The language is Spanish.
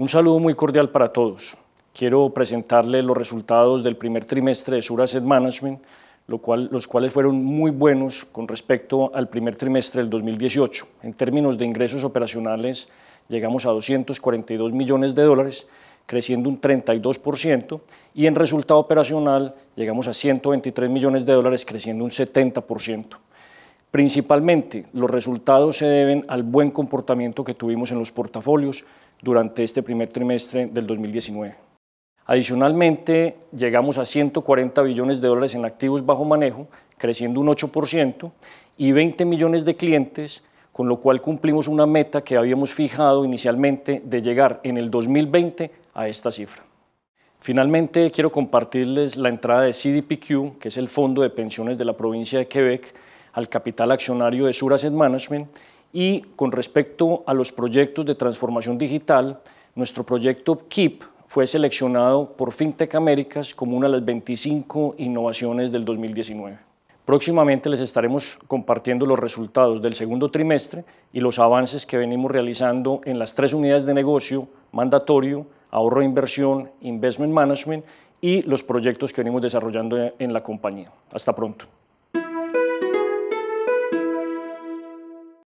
Un saludo muy cordial para todos. Quiero presentarle los resultados del primer trimestre de Sur Asset Management, los cuales fueron muy buenos con respecto al primer trimestre del 2018. En términos de ingresos operacionales, llegamos a 242 millones de dólares, creciendo un 32%, y en resultado operacional llegamos a 123 millones de dólares, creciendo un 70%. Principalmente los resultados se deben al buen comportamiento que tuvimos en los portafolios durante este primer trimestre del 2019. Adicionalmente, llegamos a 140 billones de dólares en activos bajo manejo, creciendo un 8%, y 20 millones de clientes, con lo cual cumplimos una meta que habíamos fijado inicialmente de llegar en el 2020 a esta cifra. Finalmente, quiero compartirles la entrada de CDPQ, que es el Fondo de Pensiones de la Provincia de Quebec, al capital accionario de Sur Management y con respecto a los proyectos de transformación digital, nuestro proyecto KEEP fue seleccionado por FinTech Américas como una de las 25 innovaciones del 2019. Próximamente les estaremos compartiendo los resultados del segundo trimestre y los avances que venimos realizando en las tres unidades de negocio, mandatorio, ahorro de inversión, investment management y los proyectos que venimos desarrollando en la compañía. Hasta pronto.